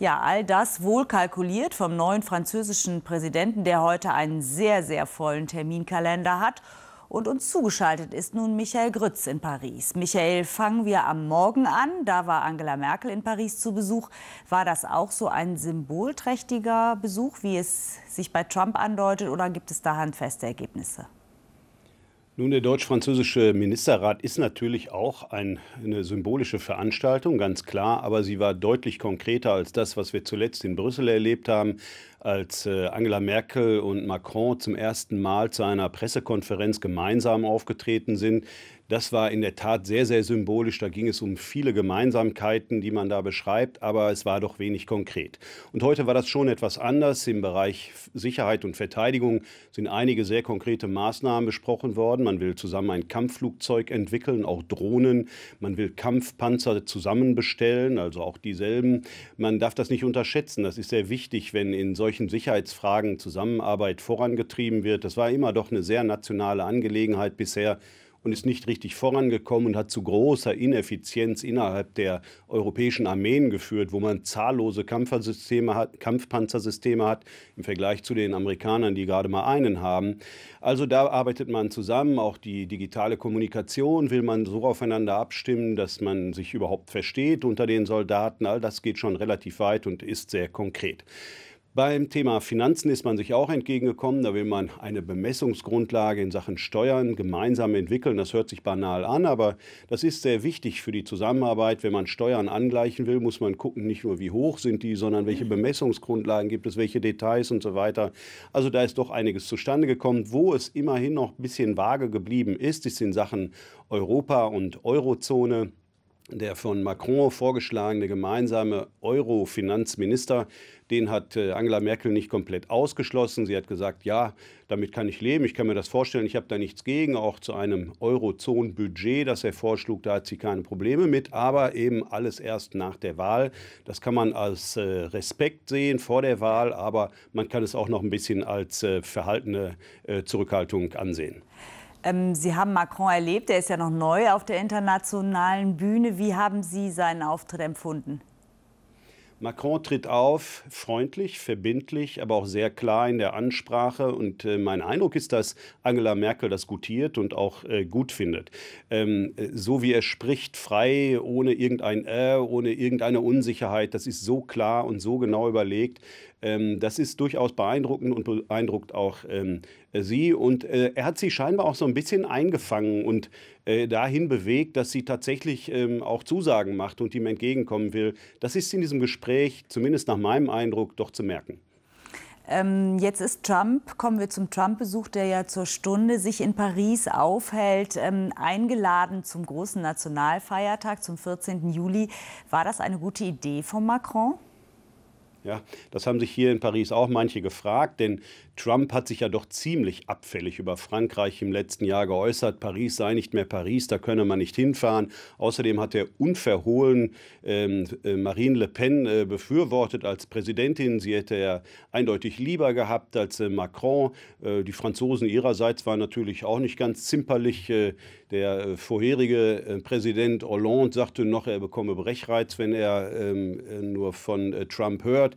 Ja, all das wohl kalkuliert vom neuen französischen Präsidenten, der heute einen sehr, sehr vollen Terminkalender hat. Und uns zugeschaltet ist nun Michael Grütz in Paris. Michael, fangen wir am Morgen an. Da war Angela Merkel in Paris zu Besuch. War das auch so ein symbolträchtiger Besuch, wie es sich bei Trump andeutet, oder gibt es da handfeste Ergebnisse? Nun, der deutsch-französische Ministerrat ist natürlich auch ein, eine symbolische Veranstaltung, ganz klar, aber sie war deutlich konkreter als das, was wir zuletzt in Brüssel erlebt haben als äh, Angela Merkel und Macron zum ersten Mal zu einer Pressekonferenz gemeinsam aufgetreten sind. Das war in der Tat sehr, sehr symbolisch. Da ging es um viele Gemeinsamkeiten, die man da beschreibt, aber es war doch wenig konkret. Und heute war das schon etwas anders. Im Bereich Sicherheit und Verteidigung sind einige sehr konkrete Maßnahmen besprochen worden. Man will zusammen ein Kampfflugzeug entwickeln, auch Drohnen. Man will Kampfpanzer zusammen bestellen, also auch dieselben. Man darf das nicht unterschätzen. Das ist sehr wichtig, wenn in solchen solchen Sicherheitsfragen Zusammenarbeit vorangetrieben wird. Das war immer doch eine sehr nationale Angelegenheit bisher und ist nicht richtig vorangekommen und hat zu großer Ineffizienz innerhalb der europäischen Armeen geführt, wo man zahllose hat, Kampfpanzersysteme hat im Vergleich zu den Amerikanern, die gerade mal einen haben. Also da arbeitet man zusammen, auch die digitale Kommunikation will man so aufeinander abstimmen, dass man sich überhaupt versteht unter den Soldaten. All das geht schon relativ weit und ist sehr konkret. Beim Thema Finanzen ist man sich auch entgegengekommen. Da will man eine Bemessungsgrundlage in Sachen Steuern gemeinsam entwickeln. Das hört sich banal an, aber das ist sehr wichtig für die Zusammenarbeit. Wenn man Steuern angleichen will, muss man gucken, nicht nur wie hoch sind die, sondern welche mhm. Bemessungsgrundlagen gibt es, welche Details und so weiter. Also da ist doch einiges zustande gekommen. Wo es immerhin noch ein bisschen vage geblieben ist, ist in Sachen Europa und Eurozone der von Macron vorgeschlagene gemeinsame Euro-Finanzminister, den hat äh, Angela Merkel nicht komplett ausgeschlossen. Sie hat gesagt, ja, damit kann ich leben, ich kann mir das vorstellen, ich habe da nichts gegen. Auch zu einem Eurozonenbudget, das er vorschlug, da hat sie keine Probleme mit. Aber eben alles erst nach der Wahl. Das kann man als äh, Respekt sehen vor der Wahl, aber man kann es auch noch ein bisschen als äh, verhaltene äh, Zurückhaltung ansehen. Ähm, Sie haben Macron erlebt, er ist ja noch neu auf der internationalen Bühne. Wie haben Sie seinen Auftritt empfunden? Macron tritt auf, freundlich, verbindlich, aber auch sehr klar in der Ansprache. Und äh, mein Eindruck ist, dass Angela Merkel das gutiert und auch äh, gut findet. Ähm, äh, so wie er spricht, frei, ohne irgendein Äh, ohne irgendeine Unsicherheit, das ist so klar und so genau überlegt. Ähm, das ist durchaus beeindruckend und beeindruckt auch ähm, sie. Und äh, er hat sie scheinbar auch so ein bisschen eingefangen und äh, dahin bewegt, dass sie tatsächlich ähm, auch Zusagen macht und ihm entgegenkommen will. Das ist in diesem Gespräch, zumindest nach meinem Eindruck, doch zu merken. Ähm, jetzt ist Trump, kommen wir zum Trump-Besuch, der ja zur Stunde sich in Paris aufhält, ähm, eingeladen zum großen Nationalfeiertag, zum 14. Juli. War das eine gute Idee von Macron? Ja, das haben sich hier in Paris auch manche gefragt, denn Trump hat sich ja doch ziemlich abfällig über Frankreich im letzten Jahr geäußert. Paris sei nicht mehr Paris, da könne man nicht hinfahren. Außerdem hat er unverhohlen ähm, äh, Marine Le Pen äh, befürwortet als Präsidentin. Sie hätte er eindeutig lieber gehabt als äh, Macron. Äh, die Franzosen ihrerseits waren natürlich auch nicht ganz zimperlich. Äh, der äh, vorherige Präsident Hollande sagte noch, er bekomme Brechreiz, wenn er ähm, nur von Trump hört.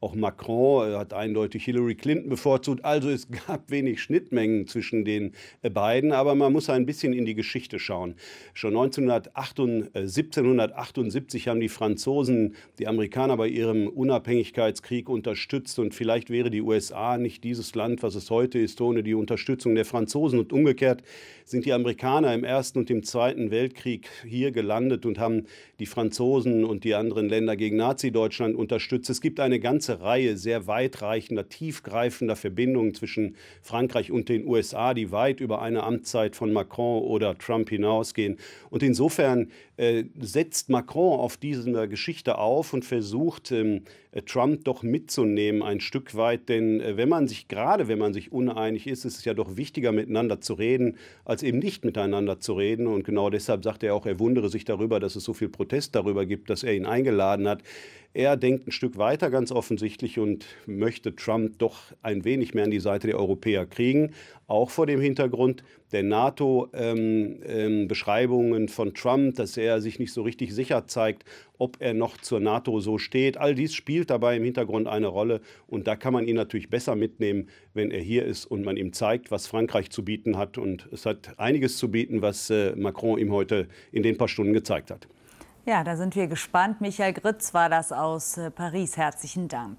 Auch Macron äh, hat eindeutig Hillary Clinton bevorzugt. Also es gab wenig Schnittmengen zwischen den äh, beiden. Aber man muss ein bisschen in die Geschichte schauen. Schon 1778 haben die Franzosen die Amerikaner bei ihrem Unabhängigkeitskrieg unterstützt. Und vielleicht wäre die USA nicht dieses Land, was es heute ist, ohne die Unterstützung der Franzosen. Und umgekehrt sind die Amerikaner im Ersten und im Zweiten Weltkrieg hier gelandet und haben die Franzosen und die anderen Länder gegen Nazi-Deutschland unterstützt. Es gibt eine ganze ganze Reihe sehr weitreichender, tiefgreifender Verbindungen zwischen Frankreich und den USA, die weit über eine Amtszeit von Macron oder Trump hinausgehen. Und insofern äh, setzt Macron auf diese Geschichte auf und versucht, ähm, Trump doch mitzunehmen ein Stück weit. Denn äh, wenn man sich, gerade wenn man sich uneinig ist, ist es ja doch wichtiger, miteinander zu reden, als eben nicht miteinander zu reden. Und genau deshalb sagt er auch, er wundere sich darüber, dass es so viel Protest darüber gibt, dass er ihn eingeladen hat. Er denkt ein Stück weiter, ganz offensichtlich, und möchte Trump doch ein wenig mehr an die Seite der Europäer kriegen, auch vor dem Hintergrund der NATO-Beschreibungen ähm, ähm, von Trump, dass er sich nicht so richtig sicher zeigt, ob er noch zur NATO so steht. All dies spielt dabei im Hintergrund eine Rolle und da kann man ihn natürlich besser mitnehmen, wenn er hier ist und man ihm zeigt, was Frankreich zu bieten hat. Und es hat einiges zu bieten, was äh, Macron ihm heute in den paar Stunden gezeigt hat. Ja, da sind wir gespannt. Michael Gritz war das aus äh, Paris. Herzlichen Dank.